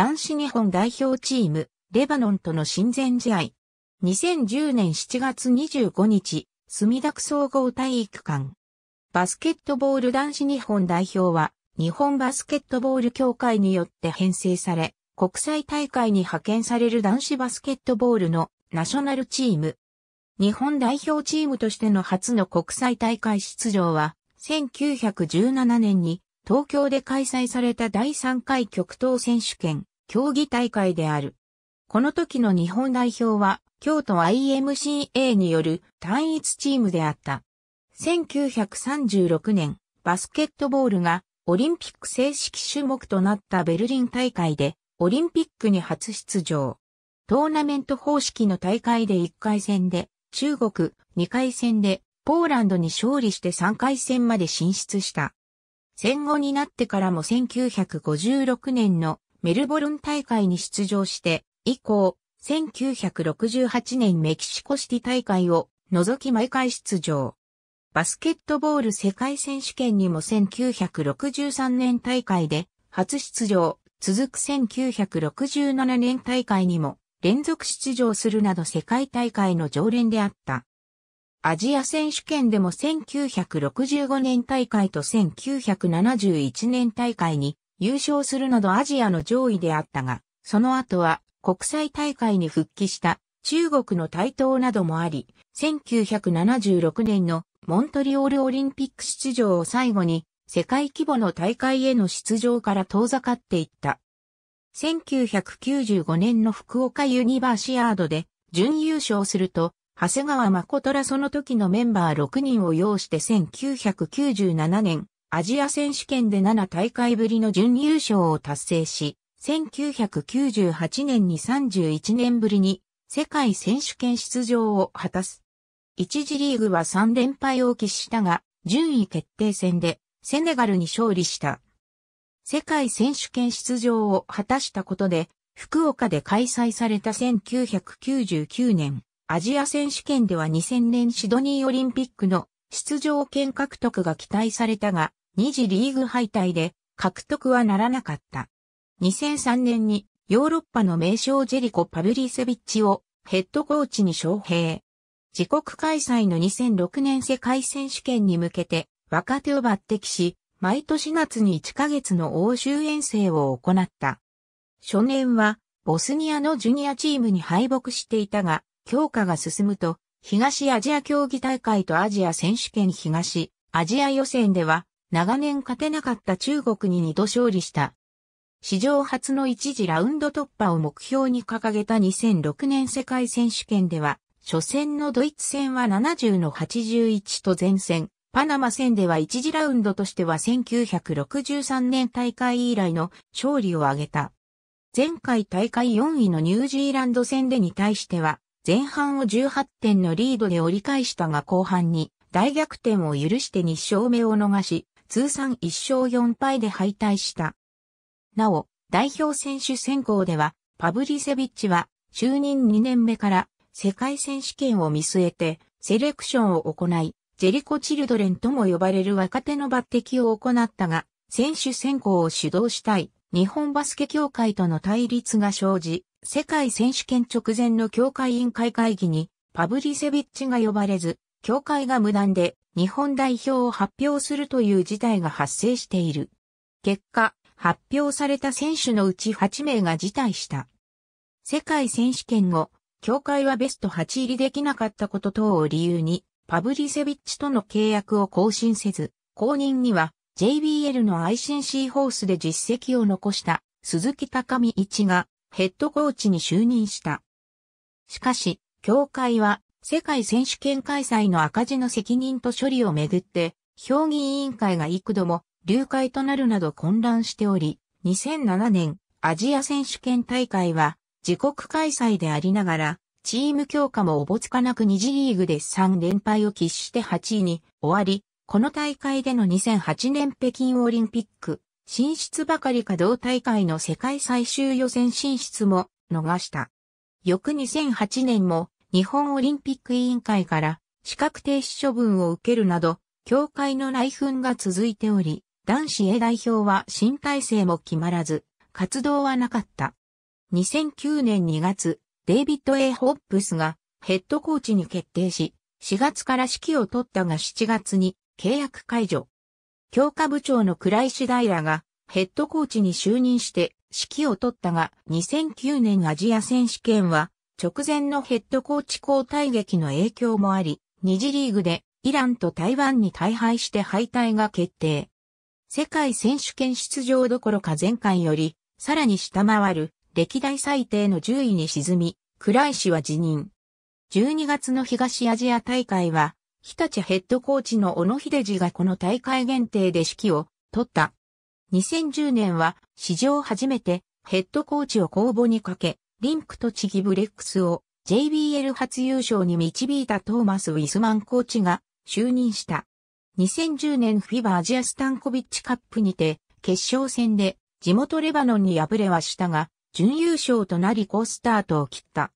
男子日本代表チーム、レバノンとの親善試合。2010年7月25日、墨田区総合体育館。バスケットボール男子日本代表は、日本バスケットボール協会によって編成され、国際大会に派遣される男子バスケットボールのナショナルチーム。日本代表チームとしての初の国際大会出場は、1917年に東京で開催された第3回極東選手権、競技大会である。この時の日本代表は、京都 IMCA による単一チームであった。1936年、バスケットボールがオリンピック正式種目となったベルリン大会で、オリンピックに初出場。トーナメント方式の大会で1回戦で、中国、2回戦で、ポーランドに勝利して3回戦まで進出した。戦後になってからも1956年のメルボルン大会に出場して、以降、1968年メキシコシティ大会を除き毎回出場。バスケットボール世界選手権にも1963年大会で初出場、続く1967年大会にも連続出場するなど世界大会の常連であった。アジア選手権でも1965年大会と1971年大会に優勝するなどアジアの上位であったが、その後は国際大会に復帰した中国の台頭などもあり、1976年のモントリオールオリンピック出場を最後に世界規模の大会への出場から遠ざかっていった。1995年の福岡ユニバーシアードで準優勝すると、長谷川誠らその時のメンバー6人を要して1997年アジア選手権で7大会ぶりの準優勝を達成し、1998年に31年ぶりに世界選手権出場を果たす。一次リーグは3連敗を喫したが、順位決定戦でセネガルに勝利した。世界選手権出場を果たしたことで、福岡で開催された1999年、アジア選手権では2000年シドニーオリンピックの出場権獲得が期待されたが、2次リーグ敗退で獲得はならなかった。2003年にヨーロッパの名将ジェリコ・パブリセビッチをヘッドコーチに招聘。自国開催の2006年世界選手権に向けて若手を抜擢し、毎年夏に1ヶ月の欧州遠征を行った。初年はボスニアのジュニアチームに敗北していたが、強化が進むと、東アジア競技大会とアジア選手権東アジア予選では長年勝てなかった中国に二度勝利した。史上初の一時ラウンド突破を目標に掲げた2006年世界選手権では、初戦のドイツ戦は70の81と前戦、パナマ戦では一次ラウンドとしては1963年大会以来の勝利を挙げた。前回大会4位のニュージーランド戦でに対しては、前半を18点のリードで折り返したが後半に大逆転を許して2勝目を逃し、通算1勝4敗で敗退した。なお、代表選手選考では、パブリセビッチは、就任2年目から、世界選手権を見据えて、セレクションを行い、ジェリコ・チルドレンとも呼ばれる若手の抜擢を行ったが、選手選考を主導したい、日本バスケ協会との対立が生じ、世界選手権直前の協会委員会会議に、パブリセビッチが呼ばれず、協会が無断で日本代表を発表するという事態が発生している。結果、発表された選手のうち8名が辞退した。世界選手権後、協会はベスト8入りできなかったこと等を理由に、パブリセビッチとの契約を更新せず、公認には JBL のアイシンシーホースで実績を残した鈴木高見一がヘッドコーチに就任した。しかし、協会は世界選手権開催の赤字の責任と処理をめぐって、評議委員会が幾度も流会となるなど混乱しており、2007年アジア選手権大会は自国開催でありながら、チーム強化もおぼつかなく2次リーグで3連敗を喫して8位に終わり、この大会での2008年北京オリンピック、進出ばかりか同大会の世界最終予選進出も逃した。翌2008年も日本オリンピック委員会から資格停止処分を受けるなど、協会の内紛が続いており、男子 A 代表は新体制も決まらず、活動はなかった。2009年2月、デイビッド・ A・ ホップスがヘッドコーチに決定し、4月から指揮を取ったが7月に契約解除。強化部長の倉石平がヘッドコーチに就任して指揮を取ったが2009年アジア選手権は直前のヘッドコーチ交代劇の影響もあり、二次リーグでイランと台湾に大敗して敗退が決定。世界選手権出場どころか前回より、さらに下回る歴代最低の10位に沈み、倉石氏は辞任。12月の東アジア大会は、日立ヘッドコーチの小野秀治がこの大会限定で指揮を取った。2010年は史上初めてヘッドコーチを公募にかけ、リンクとチギブレックスを JBL 初優勝に導いたトーマス・ウィスマンコーチが就任した。2010年フィバアジアスタンコビッチカップにて決勝戦で地元レバノンに敗れはしたが、準優勝となり好スタートを切った。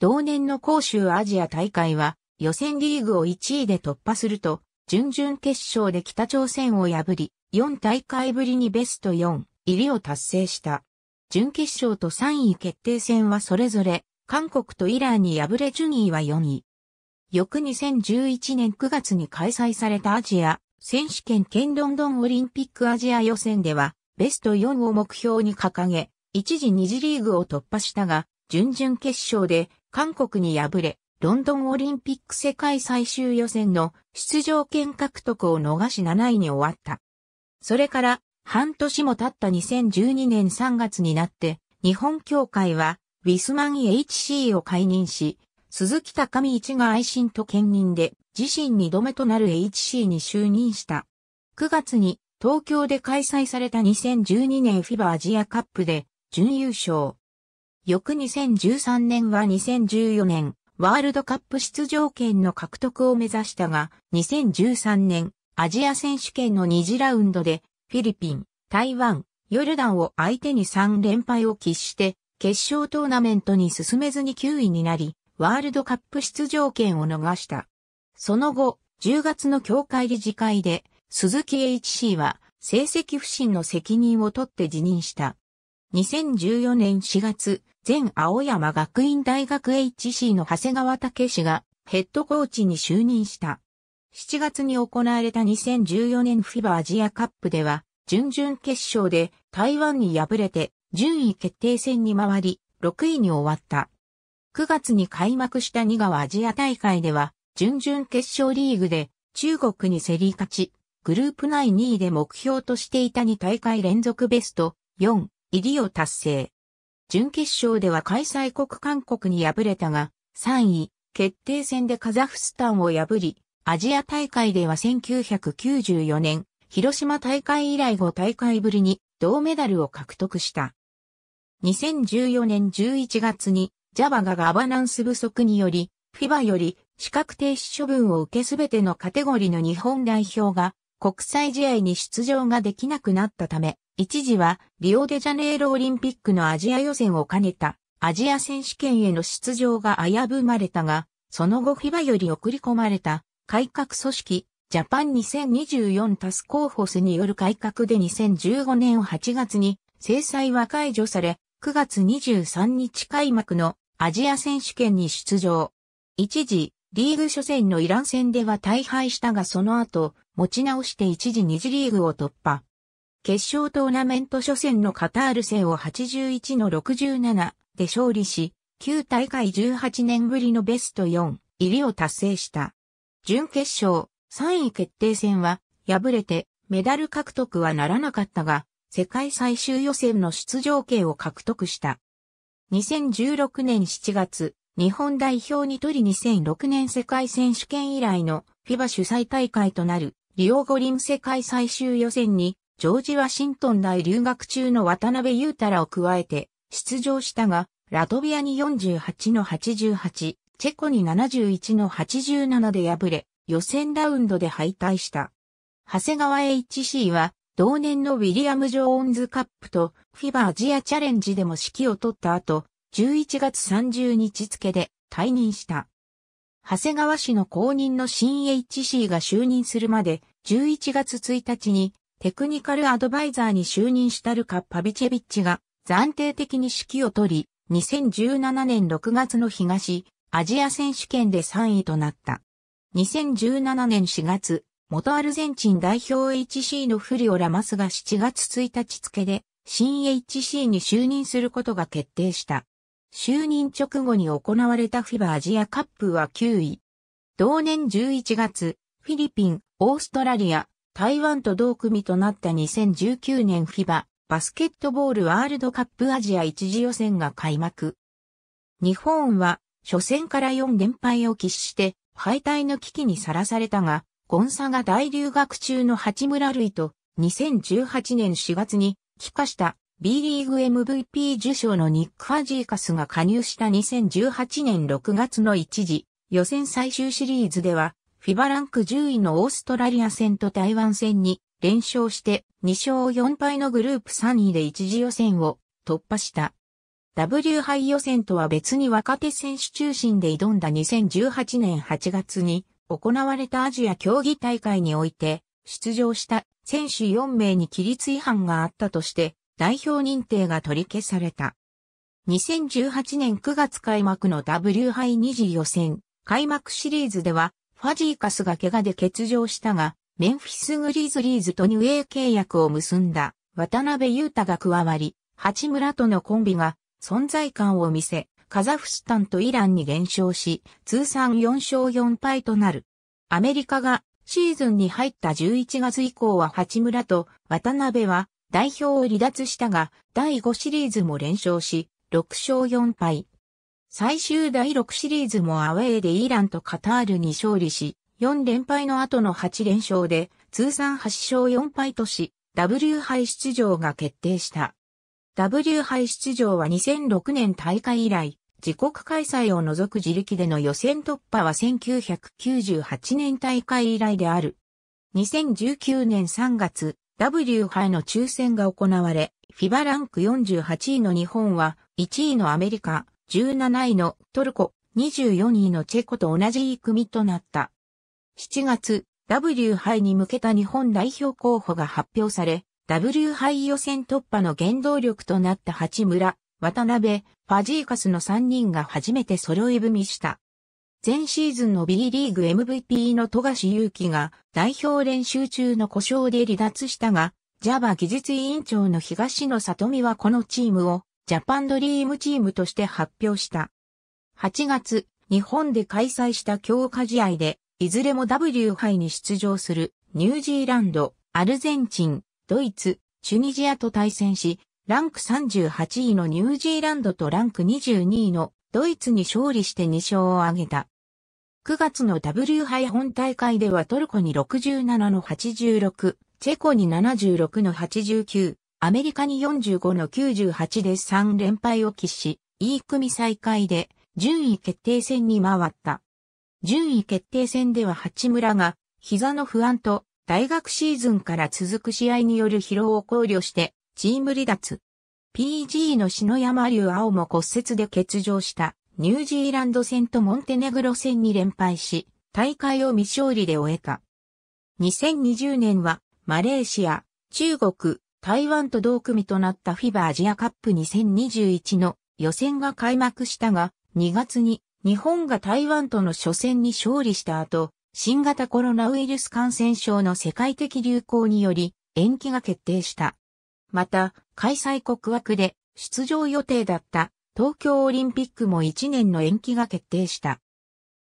同年の杭州アジア大会は予選リーグを1位で突破すると、準々決勝で北朝鮮を破り、4大会ぶりにベスト4入りを達成した。準決勝と3位決定戦はそれぞれ、韓国とイランに敗れ順位は4位。翌2011年9月に開催されたアジア選手権兼ロンドンオリンピックアジア予選では、ベスト4を目標に掲げ、一時二次リーグを突破したが、準々決勝で韓国に敗れ、ロンドンオリンピック世界最終予選の出場権獲得を逃し7位に終わった。それから半年も経った2012年3月になって、日本協会は、ウィスマン HC を解任し、鈴木高見一が愛心と兼任で、自身2度目となる HC に就任した。9月に、東京で開催された2012年 FIBA アジアカップで、準優勝。翌2013年は2014年、ワールドカップ出場権の獲得を目指したが、2013年、アジア選手権の2次ラウンドでフィリピン、台湾、ヨルダンを相手に3連敗を喫して、決勝トーナメントに進めずに9位になり、ワールドカップ出場権を逃した。その後、10月の協会理事会で、鈴木 HC は成績不振の責任を取って辞任した。2014年4月、前青山学院大学 HC の長谷川武氏がヘッドコーチに就任した。7月に行われた2014年フィバアジアカップでは、準々決勝で台湾に敗れて順位決定戦に回り、6位に終わった。9月に開幕した2川アジア大会では、準々決勝リーグで中国に競り勝ち、グループ内2位で目標としていた2大会連続ベスト4入りを達成。準決勝では開催国韓国に敗れたが、3位決定戦でカザフスタンを破り、アジア大会では1994年、広島大会以来5大会ぶりに銅メダルを獲得した。2014年11月にジャバがガバナンス不足により、フィバより資格停止処分を受けすべてのカテゴリーの日本代表が国際試合に出場ができなくなったため、一時はリオデジャネイロオリンピックのアジア予選を兼ねたアジア選手権への出場が危ぶまれたが、その後フィバより送り込まれた改革組織、ジャパン2024タスコーホスによる改革で2015年8月に制裁は解除され、9月23日開幕のアジア選手権に出場。一時、リーグ初戦のイラン戦では大敗したがその後、持ち直して一時二次リーグを突破。決勝トーナメント初戦のカタール戦を81の67で勝利し、9大会18年ぶりのベスト4入りを達成した。準決勝、3位決定戦は、敗れて、メダル獲得はならなかったが、世界最終予選の出場権を獲得した。2016年7月、日本代表に取り2006年世界選手権以来のフィバ主催大会となるリオ五輪世界最終予選にジョージ・ワシントン大留学中の渡辺裕太らを加えて出場したが、ラトビアに48の88、チェコに71の87で敗れ、予選ラウンドで敗退した。長谷川 HC は、同年のウィリアム・ジョーンズカップと、フィバアジアチャレンジでも指揮を取った後、11月30日付で退任した。長谷川氏の公認の新 HC が就任するまで、11月1日にテクニカルアドバイザーに就任したルカ・パビチェビッチが暫定的に指揮を取り、2017年6月の東アジア選手権で3位となった。2017年4月、元アルゼンチン代表 HC のフリオ・ラマスが7月1日付で、新 HC に就任することが決定した。就任直後に行われた FIBA アジアカップは9位。同年11月、フィリピン、オーストラリア、台湾と同組となった2019年 FIBA バスケットボールワールドカップアジア一次予選が開幕。日本は初戦から4連敗を喫して、敗退の危機にさらされたが、ゴンサが大留学中の八村塁と、2018年4月に、帰化した B リーグ MVP 受賞のニック・ファジーカスが加入した2018年6月の一時、予選最終シリーズでは、フィバランク10位のオーストラリア戦と台湾戦に連勝して2勝4敗のグループ3位で一時予選を突破した。W 杯予選とは別に若手選手中心で挑んだ2018年8月に行われたアジア競技大会において出場した選手4名に規律違反があったとして代表認定が取り消された。2018年9月開幕の W 杯2次予選開幕シリーズではファジーカスが怪我で欠場したがメンフィスグリーズリーズと入営契約を結んだ渡辺裕太が加わり八村とのコンビが存在感を見せ、カザフスタンとイランに減少し、通算4勝4敗となる。アメリカがシーズンに入った11月以降は八村と渡辺は代表を離脱したが、第5シリーズも連勝し、6勝4敗。最終第6シリーズもアウェーでイランとカタールに勝利し、4連敗の後の8連勝で、通算8勝4敗とし、W 杯出場が決定した。W 杯出場は2006年大会以来、自国開催を除く自力での予選突破は1998年大会以来である。2019年3月、W 杯の抽選が行われ、FIBA ランク48位の日本は、1位のアメリカ、17位のトルコ、24位のチェコと同じ組となった。7月、W 杯に向けた日本代表候補が発表され、W 杯予選突破の原動力となった八村、渡辺、ファジーカスの3人が初めて揃い踏みした。前シーズンの B リーグ MVP の富樫勇樹が代表練習中の故障で離脱したが、JAVA 技術委員長の東野里美はこのチームをジャパンドリームチームとして発表した。8月、日本で開催した強化試合で、いずれも W 杯に出場するニュージーランド、アルゼンチン、ドイツ、チュニジアと対戦し、ランク38位のニュージーランドとランク22位のドイツに勝利して2勝を挙げた。9月の W 杯本大会ではトルコに67の86、チェコに76の89、アメリカに45の98で3連敗を喫し、E 組再開で順位決定戦に回った。順位決定戦では八村が膝の不安と大学シーズンから続く試合による疲労を考慮して、チーム離脱。PG の篠山竜青も骨折で欠場したニュージーランド戦とモンテネグロ戦に連敗し、大会を未勝利で終えた。2020年はマレーシア、中国、台湾と同組となったフィバアジアカップ2021の予選が開幕したが、2月に日本が台湾との初戦に勝利した後、新型コロナウイルス感染症の世界的流行により延期が決定した。また、開催国枠で出場予定だった東京オリンピックも1年の延期が決定した。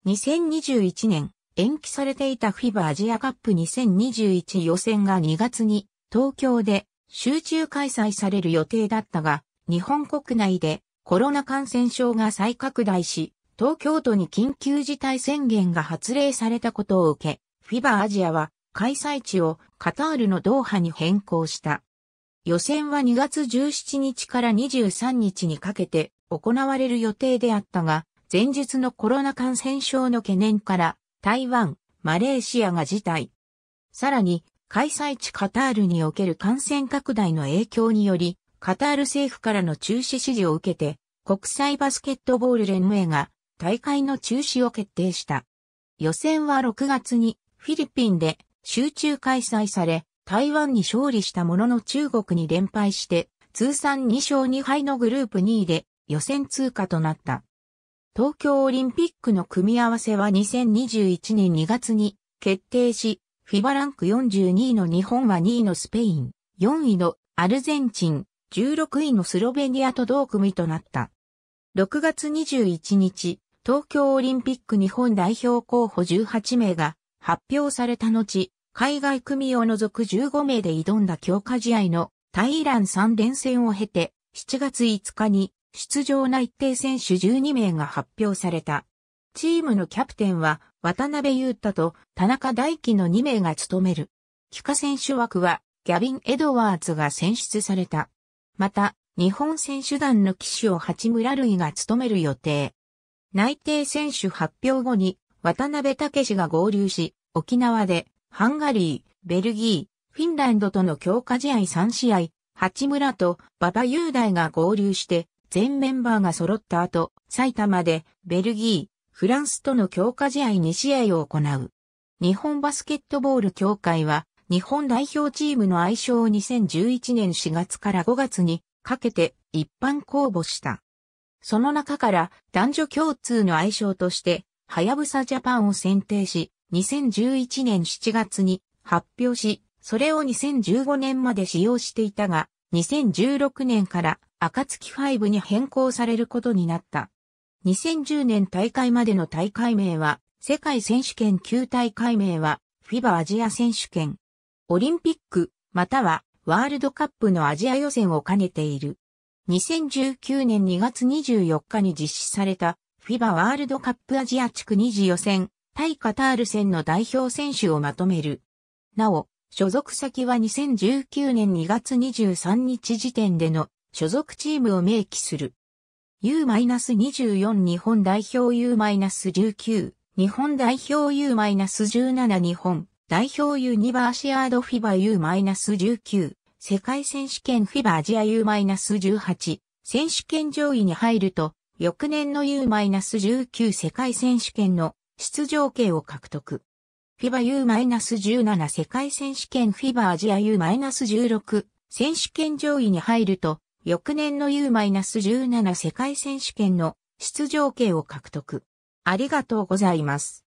2021年、延期されていた FIBA アジアカップ2021予選が2月に東京で集中開催される予定だったが、日本国内でコロナ感染症が再拡大し、東京都に緊急事態宣言が発令されたことを受け、フィバアジアは開催地をカタールのドーハに変更した。予選は2月17日から23日にかけて行われる予定であったが、前日のコロナ感染症の懸念から台湾、マレーシアが辞退。さらに、開催地カタールにおける感染拡大の影響により、カタール政府からの中止指示を受けて、国際バスケットボール連盟が大会の中止を決定した。予選は6月にフィリピンで集中開催され、台湾に勝利したものの中国に連敗して、通算2勝2敗のグループ2位で予選通過となった。東京オリンピックの組み合わせは2021年2月に決定し、フィバランク42位の日本は2位のスペイン、4位のアルゼンチン、16位のスロベニアと同組となった。6月21日、東京オリンピック日本代表候補18名が発表された後、海外組を除く15名で挑んだ強化試合のタイラン3連戦を経て、7月5日に出場内定選手12名が発表された。チームのキャプテンは渡辺裕太と田中大輝の2名が務める。帰化選手枠はギャビン・エドワーズが選出された。また、日本選手団の騎手を八村塁が務める予定。内定選手発表後に渡辺武が合流し、沖縄でハンガリー、ベルギー、フィンランドとの強化試合3試合、八村と馬場雄大が合流して全メンバーが揃った後、埼玉でベルギー、フランスとの強化試合2試合を行う。日本バスケットボール協会は日本代表チームの愛称を2011年4月から5月にかけて一般公募した。その中から男女共通の愛称として、はやぶさジャパンを選定し、2011年7月に発表し、それを2015年まで使用していたが、2016年から暁5に変更されることになった。2010年大会までの大会名は、世界選手権旧大会名は、フィバアジア選手権。オリンピック、または、ワールドカップのアジア予選を兼ねている。2019年2月24日に実施された FIBA ワールドカップアジア地区2次予選対カタール戦の代表選手をまとめる。なお、所属先は2019年2月23日時点での所属チームを明記する。U-24 日本代表 U-19 日本代表 U-17 日本代表ユニバーシアードフィバ U-19 世界選手権フィバアジア U-18 選手権上位に入ると、翌年の U-19 世界選手権の出場権を獲得。フィバ U-17 世界選手権フィバアジア U-16 選手権上位に入ると、翌年の U-17 世界選手権の出場権を獲得。ありがとうございます。